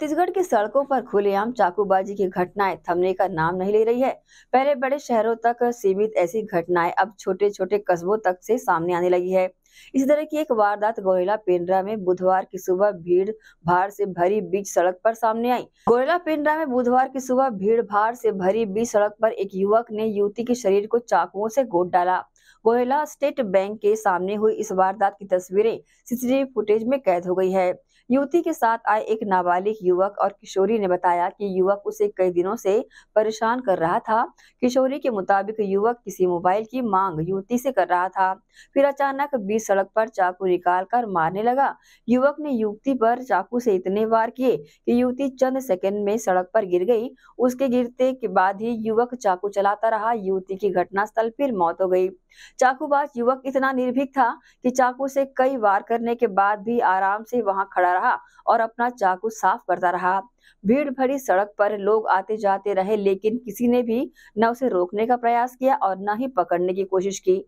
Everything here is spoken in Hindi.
छत्तीसगढ़ की सड़कों पर खुलेआम चाकूबाजी की घटनाएं थमने का नाम नहीं ले रही है पहले बड़े शहरों तक सीमित ऐसी घटनाएं अब छोटे छोटे कस्बों तक से सामने आने लगी है इसी तरह की एक वारदात गोरेला पेंड्रा में बुधवार की सुबह भीड़ भाड़ से भरी बीच सड़क पर सामने आई गोरेला पेंड्रा में बुधवार की सुबह भीड़ भाड़ से भरी बीच सड़क पर एक युवक ने युवती के शरीर को चाकुओं से गोद डाला गोहेला स्टेट बैंक के सामने हुई इस वारदात की तस्वीरें सीसीटीवी फुटेज में कैद हो गई है युवती के साथ आए एक नाबालिग युवक और किशोरी ने बताया कि युवक उसे कई दिनों से परेशान कर रहा था किशोरी के मुताबिक युवक किसी मोबाइल की मांग युवती से कर रहा था फिर अचानक बीच सड़क पर चाकू निकाल कर मारने लगा युवक ने युवती पर चाकू से इतने वार किए कि युवती चंद सेकंड में सड़क पर गिर गई उसके गिरते के बाद ही युवक चाकू चलाता रहा युवती की घटनास्थल फिर मौत हो गई चाकूबाज युवक इतना निर्भीक था कि चाकू से कई वार करने के बाद भी आराम से वहां खड़ा रहा और अपना चाकू साफ करता रहा भीड़ भरी सड़क पर लोग आते जाते रहे लेकिन किसी ने भी न उसे रोकने का प्रयास किया और न ही पकड़ने की कोशिश की